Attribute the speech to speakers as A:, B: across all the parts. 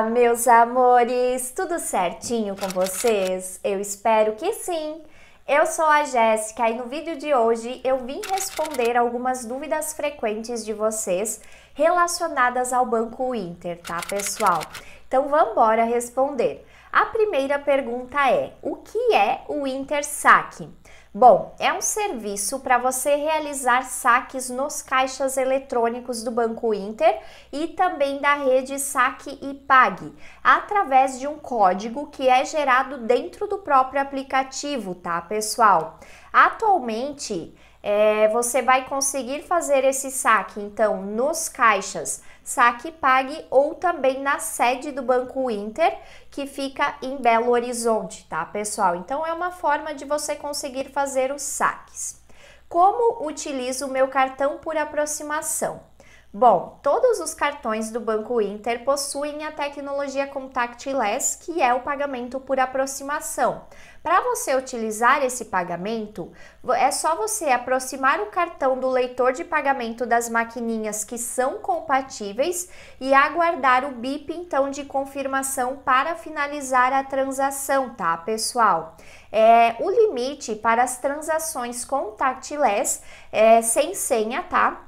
A: Olá, meus amores! Tudo certinho com vocês? Eu espero que sim! Eu sou a Jéssica e no vídeo de hoje eu vim responder algumas dúvidas frequentes de vocês relacionadas ao Banco Inter, tá, pessoal? Então vamos embora responder. A primeira pergunta é: o que é o Inter Saque? Bom, é um serviço para você realizar saques nos caixas eletrônicos do Banco Inter e também da rede Saque e Pague, através de um código que é gerado dentro do próprio aplicativo, tá, pessoal? Atualmente, é, você vai conseguir fazer esse saque, então, nos caixas Saque Pague ou também na sede do Banco Inter, que fica em Belo Horizonte, tá, pessoal? Então, é uma forma de você conseguir fazer os saques. Como utilizo o meu cartão por aproximação? Bom, todos os cartões do Banco Inter possuem a tecnologia contactless, que é o pagamento por aproximação. Para você utilizar esse pagamento, é só você aproximar o cartão do leitor de pagamento das maquininhas que são compatíveis e aguardar o bip então de confirmação para finalizar a transação, tá, pessoal? É, o limite para as transações contactless é, sem senha, tá?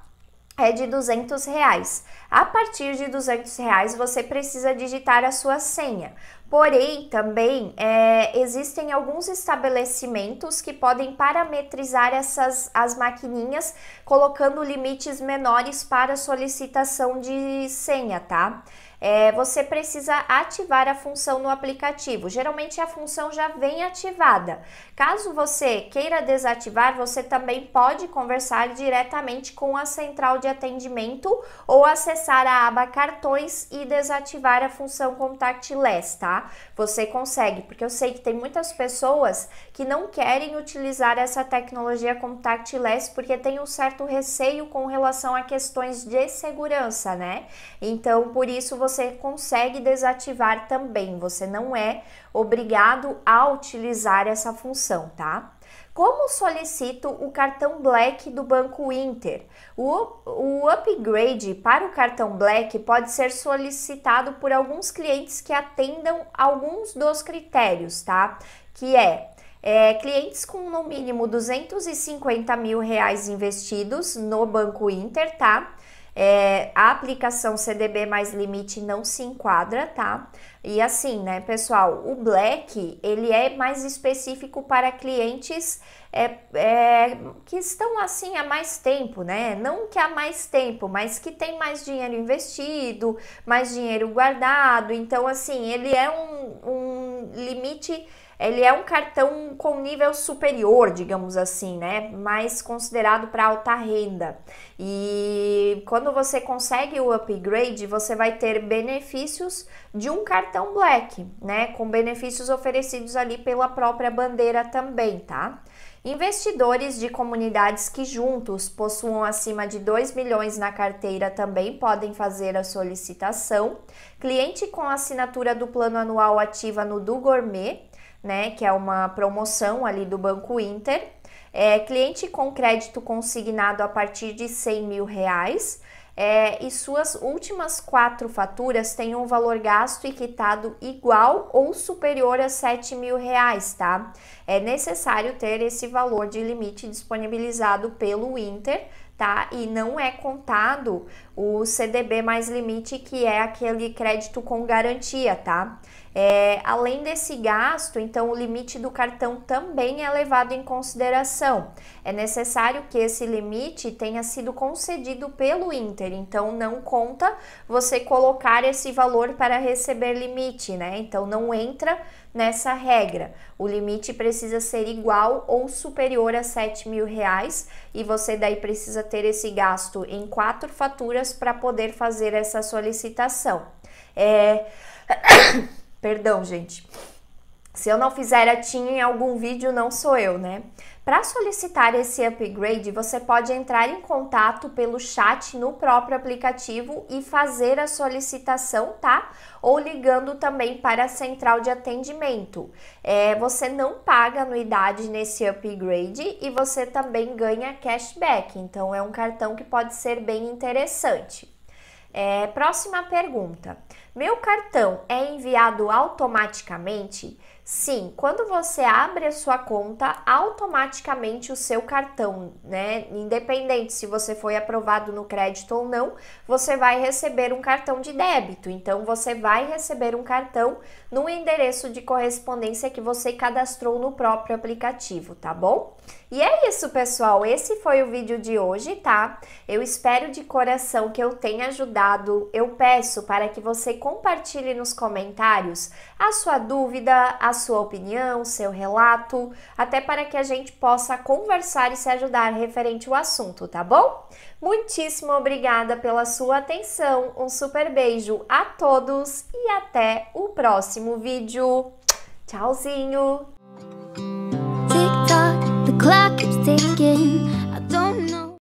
A: é de 200 reais. A partir de 200 reais, você precisa digitar a sua senha. Porém, também é, existem alguns estabelecimentos que podem parametrizar essas as maquininhas, colocando limites menores para solicitação de senha, tá? É, você precisa ativar a função no aplicativo. Geralmente a função já vem ativada. Caso você queira desativar, você também pode conversar diretamente com a central de atendimento ou acessar a aba cartões e desativar a função contactless, tá? Você consegue, porque eu sei que tem muitas pessoas que não querem utilizar essa tecnologia contactless porque tem um certo receio com relação a questões de segurança, né? Então, por isso você consegue desativar também. Você não é obrigado a utilizar essa função, tá? Como solicito o cartão Black do Banco Inter? O, o upgrade para o cartão Black pode ser solicitado por alguns clientes que atendam alguns dos critérios, tá? Que é é, clientes com no mínimo 250 mil reais investidos no Banco Inter, tá? É, a aplicação CDB mais limite não se enquadra, tá? E assim, né, pessoal, o Black, ele é mais específico para clientes é, é, que estão assim há mais tempo, né? Não que há mais tempo, mas que tem mais dinheiro investido, mais dinheiro guardado. Então, assim, ele é um, um limite ele é um cartão com nível superior, digamos assim, né? Mais considerado para alta renda. E quando você consegue o upgrade, você vai ter benefícios de um cartão Black, né? Com benefícios oferecidos ali pela própria bandeira também, tá? Investidores de comunidades que juntos possuam acima de 2 milhões na carteira também podem fazer a solicitação. Cliente com assinatura do plano anual ativa no do Gourmet né, que é uma promoção ali do Banco Inter. É, cliente com crédito consignado a partir de 100 mil reais é, e suas últimas quatro faturas tenham um valor gasto e quitado igual ou superior a 7 mil reais, tá? É necessário ter esse valor de limite disponibilizado pelo Inter Tá? E não é contado o CDB mais limite, que é aquele crédito com garantia, tá? É, além desse gasto, então o limite do cartão também é levado em consideração. É necessário que esse limite tenha sido concedido pelo Inter, então não conta você colocar esse valor para receber limite, né? Então não entra nessa regra. O limite precisa ser igual ou superior a 7 mil reais e você daí precisa ter esse gasto em quatro faturas para poder fazer essa solicitação. É... Perdão, gente. Se eu não fizer a TIM em algum vídeo, não sou eu, né? Para solicitar esse upgrade, você pode entrar em contato pelo chat no próprio aplicativo e fazer a solicitação, tá? Ou ligando também para a central de atendimento. É, você não paga anuidade nesse upgrade e você também ganha cashback. Então, é um cartão que pode ser bem interessante. É, próxima pergunta. Meu cartão é enviado automaticamente? Sim, quando você abre a sua conta, automaticamente o seu cartão, né? Independente se você foi aprovado no crédito ou não, você vai receber um cartão de débito. Então, você vai receber um cartão no endereço de correspondência que você cadastrou no próprio aplicativo, tá bom? E é isso, pessoal. Esse foi o vídeo de hoje, tá? Eu espero de coração que eu tenha ajudado. Eu peço para que você compartilhe nos comentários a sua dúvida, a sua opinião, seu relato, até para que a gente possa conversar e se ajudar referente ao assunto, tá bom? Muitíssimo obrigada pela sua atenção, um super beijo a todos e até o próximo vídeo. Tchauzinho!